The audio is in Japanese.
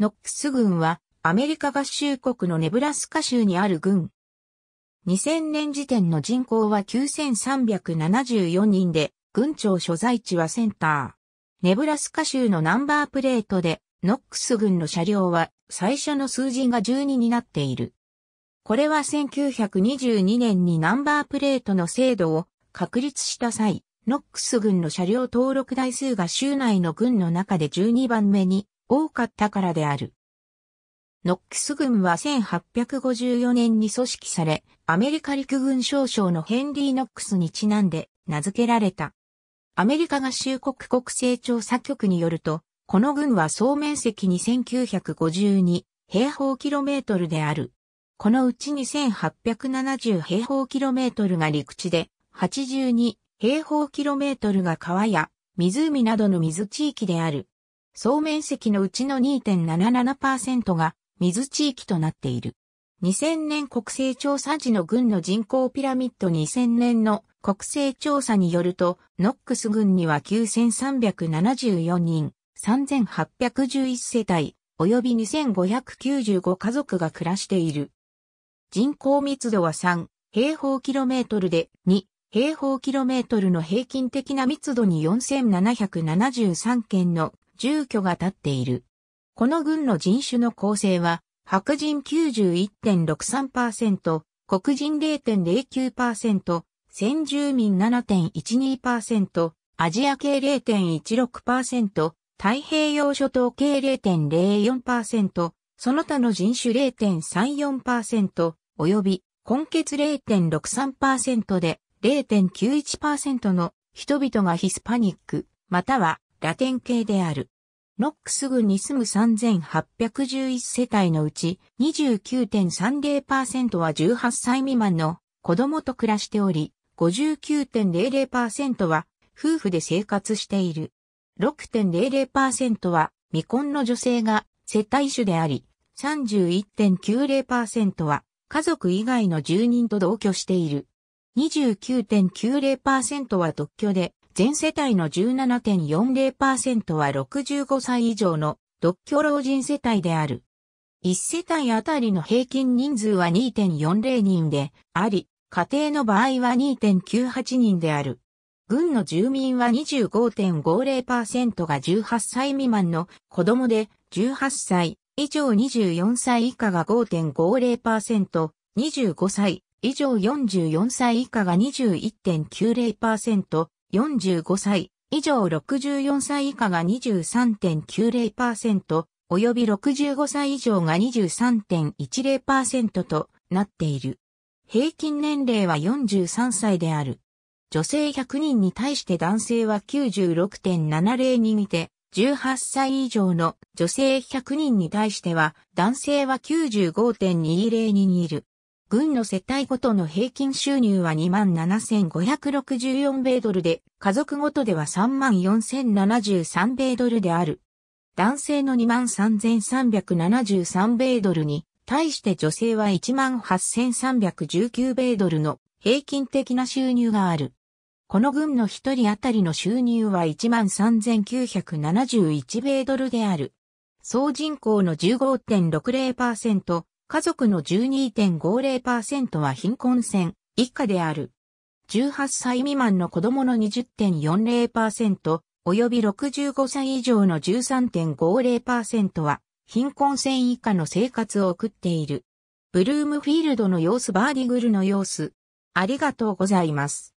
ノックス軍はアメリカ合衆国のネブラスカ州にある軍。2000年時点の人口は9374人で、軍庁所在地はセンター。ネブラスカ州のナンバープレートで、ノックス軍の車両は最初の数字が12になっている。これは1922年にナンバープレートの制度を確立した際、ノックス軍の車両登録台数が州内の軍の中で12番目に多かったからである。ノックス軍は1854年に組織され、アメリカ陸軍少将のヘンリー・ノックスにちなんで名付けられた。アメリカ合衆国国勢調査局によると、この軍は総面積2952平方キロメートルである。このうち2870平方キロメートルが陸地で、82平方キロメートルが川や湖などの水地域である。総面積のうちの2.77%が水地域となっている。2000年国勢調査時の軍の人口ピラミッド2000年の国勢調査によると、ノックス軍には9374人、3811世帯、及び2595家族が暮らしている。人口密度は3平方キロメートルで2平方キロメートルの平均的な密度に4773件の住居が建っている。この郡の人種の構成は、白人91.63%、黒人0.09%、先住民7.12%、アジア系0.16%、太平洋諸島系0.04%、その他の人種0.34%、及び根血0.63%で0.91%の人々がヒスパニック、またはラテン系である。ノックス郡に住む3811世帯のうち29.30%は18歳未満の子供と暮らしており、59.00%は夫婦で生活している。6.00%は未婚の女性が接待主であり、31.90%は家族以外の住人と同居している。29.90%は独居で、全世帯の17.40%は65歳以上の独居老人世帯である。1世帯あたりの平均人数は2.40人であり、家庭の場合は2.98人である。軍の住民は25.50%が18歳未満の子供で、18歳以上24歳以下が5.50%、25歳以上44歳以下が21.90%、45歳以上64歳以下が23.90%、及び65歳以上が23.10%となっている。平均年齢は43歳である。女性100人に対して男性は96.70人にて、18歳以上の女性100人に対しては男性は95.20人にいる。軍の世帯ごとの平均収入は27,564米ドルで、家族ごとでは34,073米ドルである。男性の23,373米ドルに、対して女性は18,319米ドルの平均的な収入がある。この軍の一人当たりの収入は13,971米ドルである。総人口の15.60%、家族の12.50%は貧困線以下である。18歳未満の子供の20.40%、及び65歳以上の13.50%は、貧困線以下の生活を送っている。ブルームフィールドの様子バーディグルの様子。ありがとうございます。